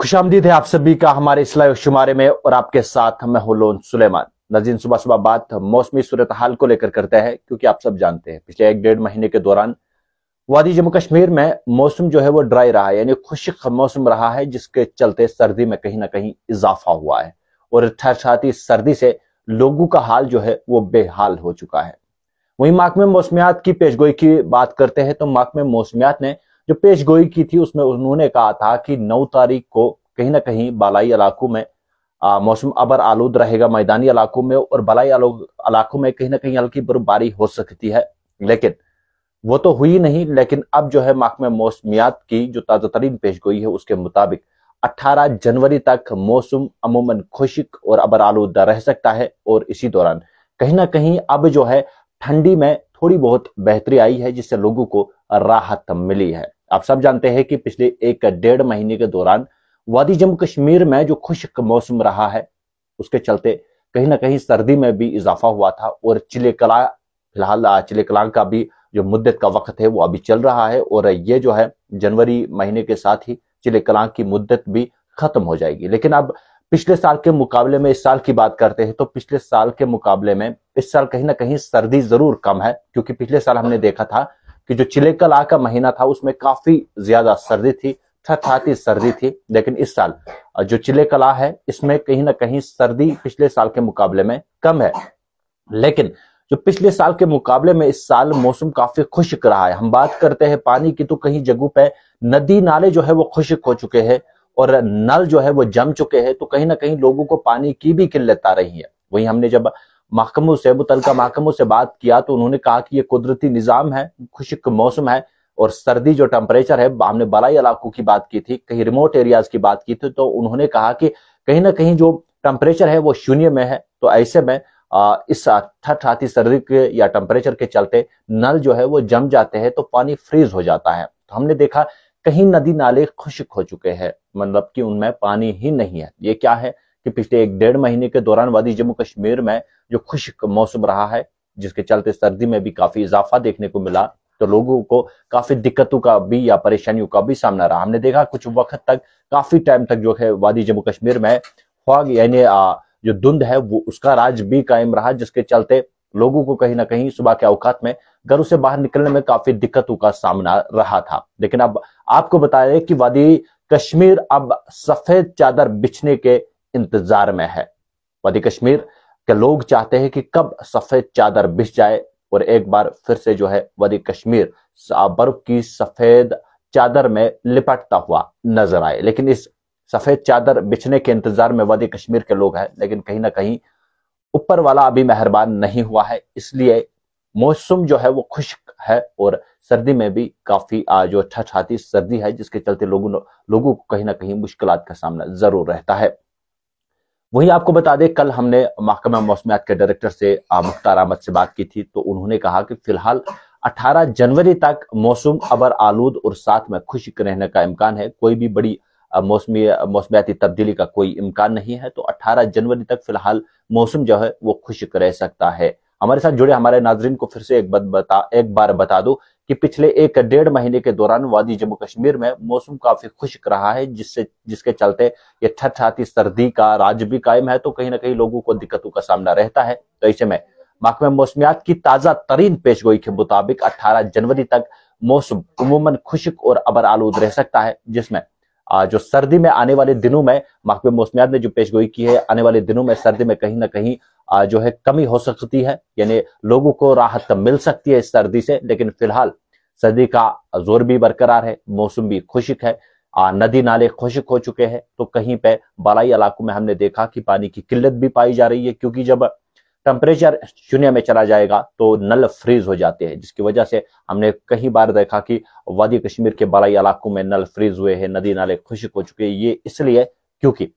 खुश आमदीद है आप सभी का हमारे इसलाह शुमारे में और आपके साथ मैं हूं सुलेमान नजीन सुबह सुबह बात मौसमी सूरत हाल को लेकर करते हैं क्योंकि आप सब जानते हैं पिछले एक डेढ़ महीने के दौरान वादी जम्मू कश्मीर में मौसम जो है वो ड्राई रहा है यानी खुशक मौसम रहा है जिसके चलते सर्दी में कहीं ना कहीं इजाफा हुआ है और ठरठराती सर्दी से लोगों का हाल जो है वो बेहाल हो चुका है वहीं माकमे मौसमियात की पेशगोई की बात करते हैं तो माकमे मौसमियात ने जो पेश गोई की थी उसमें उन्होंने कहा था कि नौ तारीख को कहीं ना कहीं बालाई इलाकों में मौसम अबर आलूद रहेगा मैदानी इलाकों में और बलाई इलाकों में कहीं ना कहीं हल्की बर्फबारी हो सकती है लेकिन वो तो हुई नहीं लेकिन अब जो है महकमे मौसमियात की जो ताज़ा तरीन पेश गोई है उसके मुताबिक 18 जनवरी तक मौसम अमूमन खुशिक और अबर आलूदा रह सकता है और इसी दौरान कहीं ना कहीं अब जो है ठंडी में थोड़ी बहुत बेहतरी आई है जिससे लोगों को राहत मिली है आप सब जानते हैं कि पिछले एक डेढ़ महीने के दौरान वादी जम्मू कश्मीर में जो खुश्क मौसम रहा है उसके चलते कहीं ना कहीं सर्दी में भी इजाफा हुआ था और चिलेकला फिलहाल चिले कला का भी जो मुद्दत का वक्त है वो अभी चल रहा है और ये जो है जनवरी महीने के साथ ही चिले कला की मुद्दत भी खत्म हो जाएगी लेकिन अब पिछले साल के मुकाबले में इस साल की बात करते हैं तो पिछले साल के मुकाबले में इस साल कहीं ना कहीं सर्दी जरूर कम है क्योंकि पिछले साल हमने देखा था कि जो चिलेकला का महीना था उसमें काफी ज्यादा सर्दी थी ठठाती सर्दी थी लेकिन इस साल जो चिले कला है इसमें कहीं ना कहीं सर्दी पिछले साल के मुकाबले में कम है लेकिन जो पिछले साल के मुकाबले में इस साल मौसम काफी खुश्क रहा है हम बात करते हैं पानी की तो कहीं जगहों पे नदी नाले जो है वो खुश्क हो चुके हैं और नल जो है वो जम चुके हैं तो कहीं ना कहीं लोगों को पानी की भी किल्लत आ रही है वही हमने जब महकमों से मुतलका महकमों से बात किया तो उन्होंने कहा कि ये कुदरती निज़ाम है खुशक मौसम है और सर्दी जो टेम्परेचर है हमने बलाई इलाकों की बात की थी कहीं रिमोट एरियाज की बात की थी तो उन्होंने कहा कि कहीं ना कहीं जो टेम्परेचर है वो शून्य में है तो ऐसे में आ, इस ठटहाती सर्दी के या टेम्परेचर के चलते नल जो है वो जम जाते हैं तो पानी फ्रीज हो जाता है तो हमने देखा कहीं नदी नाले खुशक हो चुके हैं मतलब कि उनमें पानी ही नहीं है ये क्या है कि पिछले एक डेढ़ महीने के दौरान वादी जम्मू कश्मीर में जो खुश्क मौसम रहा है जिसके चलते सर्दी में भी काफी इजाफा देखने को मिला तो लोगों को काफी दिक्कतों का भी या परेशानियों का भी सामना रहा हमने देखा कुछ वक्त तक काफी टाइम तक जो है वादी जम्मू कश्मीर में फॉग यानी जो धुंध है वो उसका राज भी कायम रहा जिसके चलते लोगों को कहीं ना कहीं सुबह के अवकात में घरों से बाहर निकलने में काफी दिक्कतों का सामना रहा था लेकिन अब आपको बता दें कि वादी कश्मीर अब सफेद चादर बिछने के इंतजार में है वादी कश्मीर के लोग चाहते हैं कि कब सफेद चादर बिछ जाए और एक बार फिर से जो है वादी कश्मीर बर्फ की सफेद चादर में लिपटता हुआ नजर आए लेकिन इस सफेद चादर बिछने के इंतजार में वादी कश्मीर के लोग हैं लेकिन कहीं ना कहीं ऊपर वाला अभी मेहरबान नहीं हुआ है इसलिए मौसम जो है वो खुश्क है और सर्दी में भी काफी जो छाती सर्दी है जिसके चलते लोगों लोगों को कहीं ना कहीं मुश्किल का सामना जरूर रहता है वहीं आपको बता दें कल हमने महकमा मौसमियात के डायरेक्टर से मुख्तार अहमद से बात की थी तो उन्होंने कहा कि फिलहाल 18 जनवरी तक मौसम अबर आलूद और साथ में खुश्क रहने का इम्कान है कोई भी बड़ी मौसमी मौसमियाती तब्दीली का कोई इम्कान नहीं है तो 18 जनवरी तक फिलहाल मौसम जो है वो खुशक रह सकता है हमारे साथ जुड़े हमारे नाजरीन को फिर से एक बता एक बार बता दो कि पिछले एक डेढ़ महीने के दौरान वादी जम्मू कश्मीर में मौसम काफी खुश्क रहा है जिससे जिसके चलते ये छठछाती सर्दी का राज भी कायम है तो कहीं ना कहीं लोगों को दिक्कतों का सामना रहता है तो ऐसे में महकमे मौसमियात की ताजा तरीन पेशगोई के मुताबिक अट्ठारह जनवरी तक मौसम उमूमन खुशक और अबर आलूद रह सकता है जिसमें जो सर्दी में आने वाले दिनों में महकमे मौसमियात ने जो पेशगोई की है आने वाले दिनों में सर्दी में कहीं ना कहीं जो है कमी हो सकती है यानी लोगों को राहत तो मिल सकती है इस सर्दी से लेकिन फिलहाल सर्दी का जोर भी बरकरार है मौसम भी खुशिक है नदी नाले खुशक हो चुके हैं तो कहीं पे बालाई इलाकों में हमने देखा कि पानी की किल्लत भी पाई जा रही है क्योंकि जब टेम्परेचर शून्य में चला जाएगा तो नल फ्रीज हो जाते हैं जिसकी वजह से हमने कई बार देखा कि वादी कश्मीर के बालाई इलाकों में नल फ्रीज हुए हैं नदी नाले खुशक हो चुके हैं ये इसलिए क्योंकि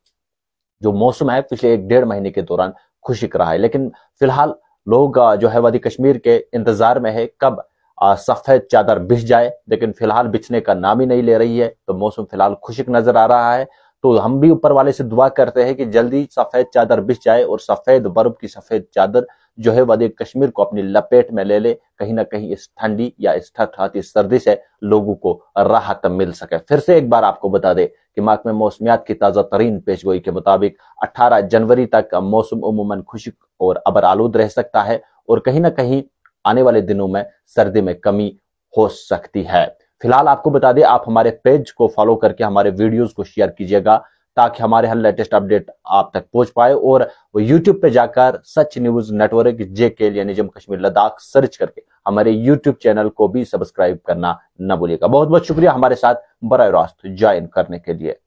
जो मौसम है पिछले एक डेढ़ महीने के दौरान खुशिक रहा है लेकिन फिलहाल लोग जो है वादी कश्मीर के इंतजार में है कब सफेद चादर बिछ जाए लेकिन फिलहाल बिछने का नाम ही नहीं ले रही है तो मौसम फिलहाल खुशिक नजर आ रहा है तो हम भी ऊपर वाले से दुआ करते हैं कि जल्दी सफेद चादर बिछ जाए और सफेद बर्फ की सफेद चादर जो है वादे कश्मीर को अपनी लपेट में ले ले कहीं ना कहीं इस ठंडी या इस ठटहाती सर्दी से लोगों को राहत मिल सके फिर से एक बार आपको बता दे कि माक में मौसमियात की ताज़ा तरीन पेशगोई के मुताबिक 18 जनवरी तक मौसम उमूमन खुशक और अबर आलूद रह सकता है और कहीं ना कहीं आने वाले दिनों में सर्दी में कमी हो सकती है फिलहाल आपको बता दें आप हमारे पेज को फॉलो करके हमारे वीडियोज को शेयर कीजिएगा ताकि हमारे हर लेटेस्ट अपडेट आप तक पहुंच पाए और वो यूट्यूब पे जाकर सच न्यूज नेटवर्क जेके यानी जम्मू कश्मीर लद्दाख सर्च करके हमारे यूट्यूब चैनल को भी सब्सक्राइब करना न भूलिएगा बहुत बहुत शुक्रिया हमारे साथ बर रास्त ज्वाइन करने के लिए